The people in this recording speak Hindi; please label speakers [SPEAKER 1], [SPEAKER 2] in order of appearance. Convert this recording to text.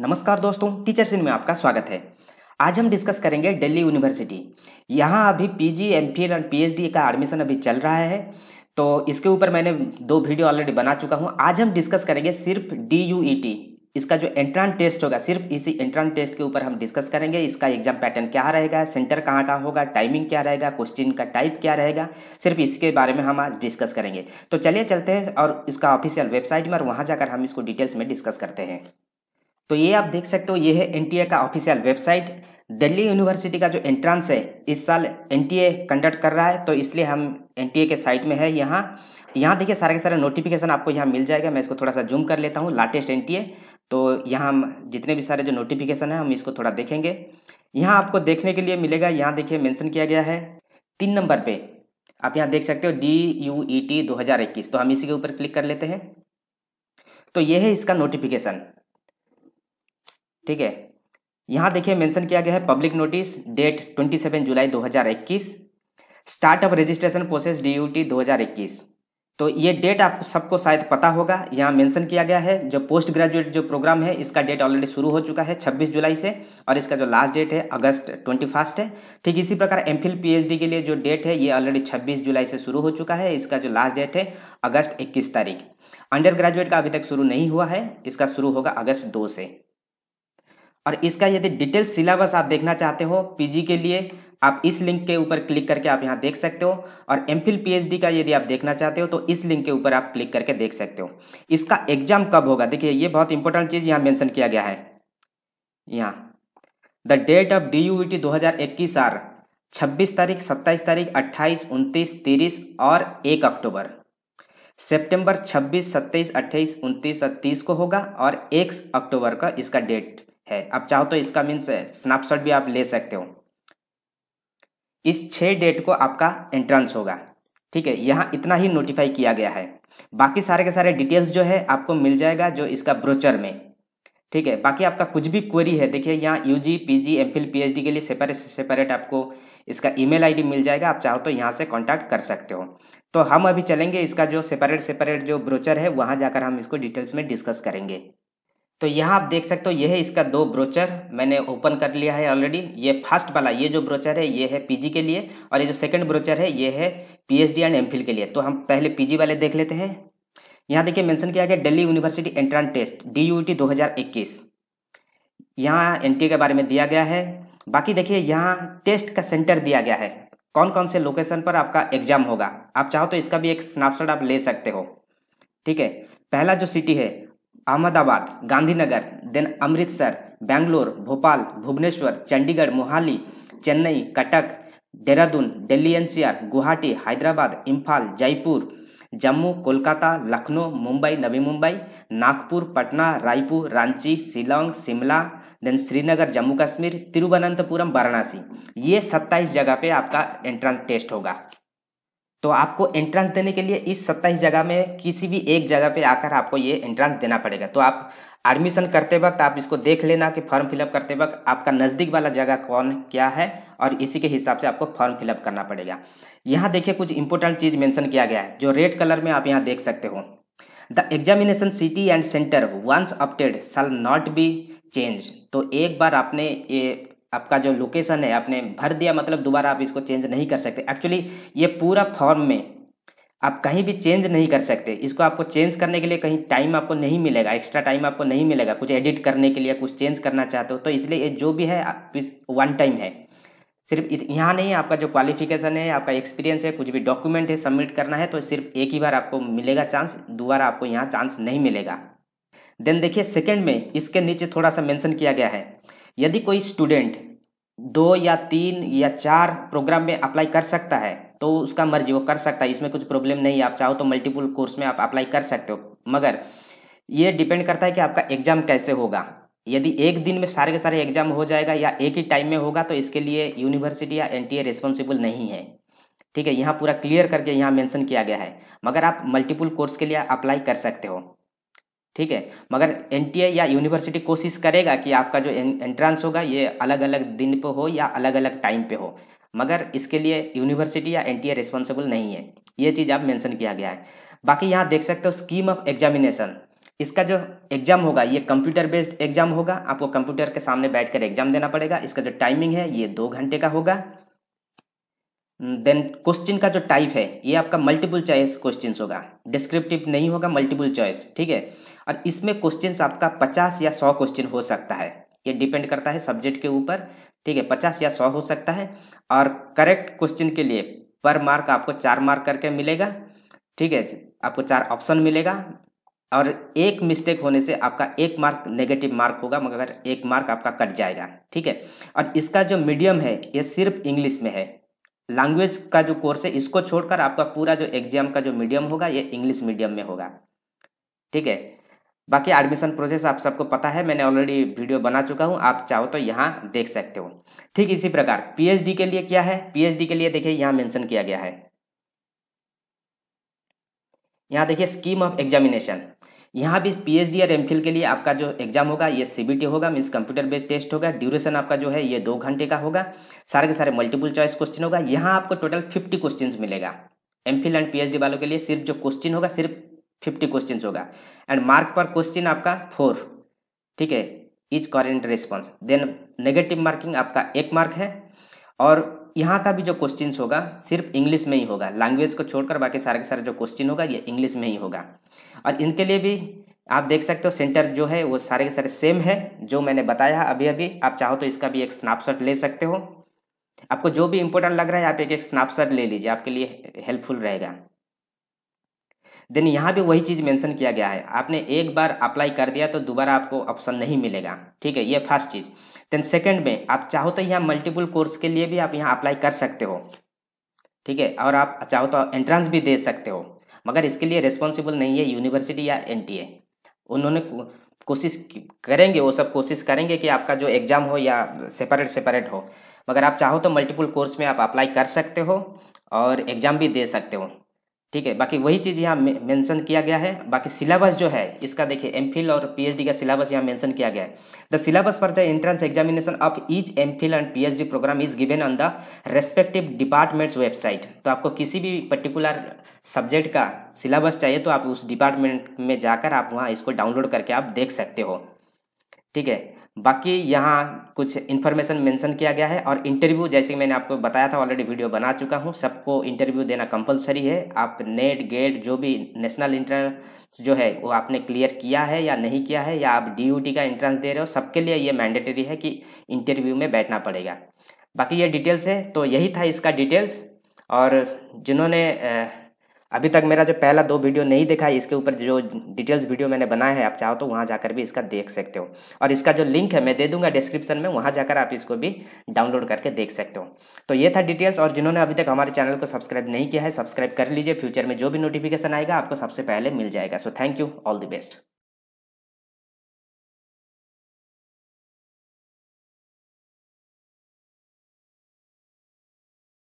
[SPEAKER 1] नमस्कार दोस्तों टीचर सिंह में आपका स्वागत है आज हम डिस्कस करेंगे दिल्ली यूनिवर्सिटी यहाँ अभी पीजी एमफिल एंड पीएचडी का एडमिशन अभी चल रहा है तो इसके ऊपर मैंने दो वीडियो ऑलरेडी बना चुका हूँ आज हम डिस्कस करेंगे सिर्फ डी यू टी इसका जो एंट्रांस टेस्ट होगा सिर्फ इसी एंट्रांस टेस्ट के ऊपर हम डिस्कस करेंगे इसका एग्जाम पैटर्न क्या रहेगा सेंटर कहाँ कहाँ होगा टाइमिंग क्या रहेगा क्वेश्चन का टाइप क्या रहेगा सिर्फ इसके बारे में हम आज डिस्कस करेंगे तो चलिए चलते हैं और इसका ऑफिशियल वेबसाइट में और वहाँ जाकर हम इसको डिटेल्स में डिस्कस करते हैं तो ये आप देख सकते हो ये है एनटीए का ऑफिशियल वेबसाइट दिल्ली यूनिवर्सिटी का जो एंट्रेंस है इस साल एनटीए कंडक्ट कर रहा है तो इसलिए हम एनटीए के साइट में है यहाँ यहाँ देखिए सारे के सारे नोटिफिकेशन आपको यहाँ मिल जाएगा मैं इसको थोड़ा सा जूम कर लेता हूँ लाटेस्ट एनटीए तो यहाँ हम जितने भी सारे जो नोटिफिकेशन है हम इसको थोड़ा देखेंगे यहाँ आपको देखने के लिए मिलेगा यहाँ देखिए मैंसन किया गया है तीन नंबर पे आप यहाँ देख सकते हो डी यू ई टी दो तो हम इसी के ऊपर क्लिक कर लेते हैं तो ये है इसका नोटिफिकेशन ठीक है यहाँ देखिए मेंशन किया गया है public notice date 27 July 2021 start of registration process DUET 2021 तो ये डेट आप सबको शायद पता होगा यहाँ मेंशन किया गया है जो पोस्ट ग्रेजुएट जो प्रोग्राम है इसका डेट ऑलरेडी शुरू हो चुका है 26 जुलाई से और इसका जो लास्ट डेट है अगस्त ट्वेंटी है ठीक इसी प्रकार एम फिल के लिए जो डेट है ये ऑलरेडी छब्बीस जुलाई से शुरू हो चुका है इसका जो लास्ट डेट है अगस्त इक्कीस तारीख अंडर ग्रेजुएट का अभी तक शुरू नहीं हुआ है इसका शुरू होगा अगस्त दो से और इसका यदि डिटेल सिलेबस आप देखना चाहते हो पीजी के लिए आप इस लिंक के ऊपर क्लिक करके आप यहाँ देख सकते हो और एम फिल पीएचडी का यदि आप देखना चाहते हो तो इस लिंक के ऊपर आप क्लिक करके देख सकते हो इसका एग्जाम कब होगा देखिए ये बहुत इंपॉर्टेंट चीज़ यहाँ मेंशन किया गया है यहाँ the date of D U T दो हजार इक्कीस आर छब्बीस तारीख सत्ताईस तारीख अट्ठाईस उनतीस तीस और एक अक्टूबर सेप्टेम्बर छब्बीस सत्ताईस अट्ठाईस उनतीस और तीस को होगा और एक अक्टूबर का इसका डेट है आप चाहो तो इसका मीन्स स्नैपशॉट भी आप ले सकते हो इस छः डेट को आपका एंट्रेंस होगा ठीक है यहाँ इतना ही नोटिफाई किया गया है बाकी सारे के सारे डिटेल्स जो है आपको मिल जाएगा जो इसका ब्रोचर में ठीक है बाकी आपका कुछ भी क्वेरी है देखिए यहाँ UG PG MPhil PhD M Phil P H D के लिए सेपरेट सेपरेट आपको इसका ईमेल आईडी मिल जाएगा आप चाहो तो यहाँ से कांटेक्ट कर सकते हो तो हम अभी चलेंगे इसका जो सेपरेट सेपरेट जो ब्रोचर है वहाँ जाकर हम इसको डिटेल्स में डिस्कस करेंगे तो यहाँ आप देख सकते हो यह है इसका दो ब्रोचर मैंने ओपन कर लिया है ऑलरेडी ये फर्स्ट वाला ये जो ब्रोचर है ये है पीजी के लिए और ये जो सेकंड ब्रोचर है ये है पीएचडी एंड एमफिल के लिए तो हम पहले पीजी वाले देख लेते हैं यहाँ देखिए मेंशन किया गया Delhi university entrance test D U T दो हज़ार इक्कीस यहाँ एन के बारे में दिया गया है बाकी देखिए यहाँ टेस्ट का सेंटर दिया गया है कौन कौन से लोकेशन पर आपका एग्जाम होगा आप चाहो तो इसका भी एक स्नैपशॉट आप ले सकते हो ठीक है पहला जो सिटी है Ahmedabad Gandhinagar then Amritsar Bangalore Bhopal Bhubaneswar Chandigarh Mohali Chennai Cuttack Dehradun Delhi NCR Guwahati Hyderabad Imphal Jaipur Jammu Kolkata Lucknow Mumbai Navi Mumbai Nagpur Patna Raipur Ranchi Shillong Shimla then Srinagar Jammu Kashmir Thiruvananthapuram Varanasi ये सत्ताईस जगह पे आपका एंट्रेंस टेस्ट होगा तो आपको एंट्रेंस देने के लिए इस सत्ताईस जगह में किसी भी एक जगह पे आकर आपको ये एंट्रेंस देना पड़ेगा तो आप एडमिशन करते वक्त आप इसको देख लेना कि फॉर्म फिलअप करते वक्त आपका नज़दीक वाला जगह कौन क्या है और इसी के हिसाब से आपको फॉर्म फिलअप करना पड़ेगा यहाँ देखिए कुछ इंपॉर्टेंट चीज़ मैंशन किया गया है जो रेड कलर में आप यहाँ देख सकते हो the examination city and centre once update shall not be change तो एक बार आपने ये आपका जो लोकेशन है आपने भर दिया मतलब दोबारा आप इसको चेंज नहीं कर सकते एक्चुअली ये पूरा फॉर्म में आप कहीं भी चेंज नहीं कर सकते इसको आपको चेंज करने के लिए कहीं टाइम आपको नहीं मिलेगा एक्स्ट्रा टाइम आपको नहीं मिलेगा कुछ एडिट करने के लिए कुछ चेंज करना चाहते हो तो इसलिए ये जो भी है इस वन टाइम है सिर्फ यहाँ नहीं आपका जो क्वालिफिकेशन है आपका एक्सपीरियंस है कुछ भी डॉक्यूमेंट है सबमिट करना है तो सिर्फ एक ही बार आपको मिलेगा चांस दोबारा आपको यहाँ चांस नहीं मिलेगा देन देखिए सेकेंड में इसके नीचे थोड़ा सा मैंशन किया गया है यदि कोई स्टूडेंट दो या तीन या चार प्रोग्राम में अप्लाई कर सकता है तो उसका मर्जी वो कर सकता है इसमें कुछ प्रॉब्लम नहीं है आप चाहो तो मल्टीपल कोर्स में आप अप्लाई कर सकते हो मगर ये डिपेंड करता है कि आपका एग्जाम कैसे होगा यदि एक दिन में सारे के सारे एग्जाम हो जाएगा या एक ही टाइम में होगा तो इसके लिए यूनिवर्सिटी या एन टी नहीं है ठीक है यहाँ पूरा क्लियर करके यहाँ मेंशन किया गया है मगर आप मल्टीपल कोर्स के लिए अप्लाई कर सकते हो ठीक है मगर एन या यूनिवर्सिटी कोशिश करेगा कि आपका जो एंट्रांस होगा ये अलग अलग दिन पे हो या अलग अलग टाइम पे हो मगर इसके लिए यूनिवर्सिटी या एन रिस्पॉन्सिबल नहीं है ये चीज़ आप मेंशन किया गया है बाकी यहाँ देख सकते हो स्कीम ऑफ एग्जामिनेशन इसका जो एग्जाम होगा ये कंप्यूटर बेस्ड एग्जाम होगा आपको कंप्यूटर के सामने बैठकर एग्जाम देना पड़ेगा इसका जो टाइमिंग है ये दो घंटे का होगा देन क्वेश्चन का जो टाइप है ये आपका मल्टीपल चॉइस क्वेश्चन होगा डिस्क्रिप्टिव नहीं होगा मल्टीपल चॉइस ठीक है और इसमें क्वेश्चन आपका पचास या सौ क्वेश्चन हो सकता है ये डिपेंड करता है सब्जेक्ट के ऊपर ठीक है पचास या सौ हो सकता है और करेक्ट क्वेश्चन के लिए पर मार्क आपको चार मार्क करके मिलेगा ठीक है आपको चार ऑप्शन मिलेगा और एक मिस्टेक होने से आपका एक मार्क नेगेटिव मार्क होगा मगर एक मार्क आपका कट जाएगा ठीक है और इसका जो मीडियम है ये सिर्फ इंग्लिश में है लैंग्वेज का जो कोर्स है इसको छोड़कर आपका पूरा जो एग्जाम का जो मीडियम होगा ये इंग्लिश मीडियम में होगा ठीक है बाकी एडमिशन प्रोसेस आप सबको पता है मैंने ऑलरेडी वीडियो बना चुका हूँ आप चाहो तो यहाँ देख सकते हो ठीक इसी प्रकार पीएचडी के लिए क्या है पीएचडी के लिए देखिए यहाँ मेंशन किया गया है यहाँ देखिए स्कीम ऑफ एग्जामिनेशन यहाँ भी पीएचडी एम फिल के लिए आपका जो एग्जाम होगा ये सीबीटी होगा मीन्स कंप्यूटर बेस्ड टेस्ट होगा ड्यूरेशन आपका जो है ये दो घंटे का होगा सारे के सारे मल्टीपल चॉइस क्वेश्चन होगा यहाँ आपको टोटल फिफ्टी क्वेश्चन मिलेगा फिल एंड पीएचडी वालों के लिए सिर्फ जो क्वेश्चन होगा सिर्फ फिफ्टी क्वेश्चन होगा एंड मार्क पर क्वेश्चन आपका फोर ठीक है is correct response then negative marking आपका एक मार्क है और यहाँ का भी जो क्वेश्चन होगा सिर्फ इंग्लिश में ही होगा लैंग्वेज को छोड़कर बाकी सारे के सारे जो क्वेश्चन होगा ये इंग्लिश में ही होगा और इनके लिए भी आप देख सकते हो सेंटर जो है वो सारे के सारे सेम है जो मैंने बताया अभी अभी आप चाहो तो इसका भी एक स्नैपशॉट ले सकते हो आपको जो भी इम्पोर्टेंट लग रहा है आप एक एक स्नैपशॉट ले लीजिए आपके लिए हेल्पफुल रहेगा देन यहाँ भी वही चीज़ मेंशन किया गया है आपने एक बार अप्लाई कर दिया तो दोबारा आपको ऑप्शन नहीं मिलेगा ठीक है ये फर्स्ट चीज़ देन सेकेंड में आप चाहो तो यहाँ मल्टीपल कोर्स के लिए भी आप यहाँ अप्लाई कर सकते हो ठीक है और आप चाहो तो एंट्रेंस भी दे सकते हो मगर इसके लिए रिस्पॉन्सिबल नहीं है यूनिवर्सिटी या एन उन्होंने कोशिश करेंगे वो सब कोशिश करेंगे कि आपका जो एग्ज़ाम हो या सेपरेट सेपरेट हो मगर आप चाहो तो मल्टीपल कोर्स में आप अप्लाई कर सकते हो और एग्ज़ाम भी दे सकते हो ठीक है बाकी वही चीज़ यहाँ मेंशन किया गया है बाकी सिलेबस जो है इसका देखिए एमफिल और पीएचडी का सिलेबस यहाँ मेंशन किया गया है the syllabus for the entrance examination of each MPhil and PhD programme is given on the respective departments website तो आपको किसी भी पर्टिकुलर सब्जेक्ट का सिलेबस चाहिए तो आप उस डिपार्टमेंट में जाकर आप वहाँ इसको डाउनलोड करके आप देख सकते हो ठीक है बाकी यहाँ कुछ इन्फॉर्मेशन मेंशन किया गया है और इंटरव्यू जैसे मैंने आपको बताया था ऑलरेडी वीडियो बना चुका हूँ सबको इंटरव्यू देना कंपलसरी है आप नेट गेट जो भी नेशनल इंट्रेंस जो है वो आपने क्लियर किया है या नहीं किया है या आप डी का इंट्रेंस दे रहे हो सबके लिए ये मैंडेटरी है कि इंटरव्यू में बैठना पड़ेगा बाकी ये डिटेल्स है तो यही था इसका डिटेल्स और जिन्होंने अभी तक मेरा जो पहला दो वीडियो नहीं देखा है इसके ऊपर जो डिटेल्स वीडियो मैंने बनाया है आप चाहो तो वहाँ जाकर भी इसका देख सकते हो और इसका जो लिंक है मैं दे दूंगा डिस्क्रिप्शन में वहाँ जाकर आप इसको भी डाउनलोड करके देख सकते हो तो ये था डिटेल्स और जिन्होंने अभी तक हमारे चैनल को सब्सक्राइब नहीं किया है सब्सक्राइब कर लीजिए फ्यूचर में जो भी नोटिफिकेशन आएगा आपको सबसे पहले मिल जाएगा so thank you all the best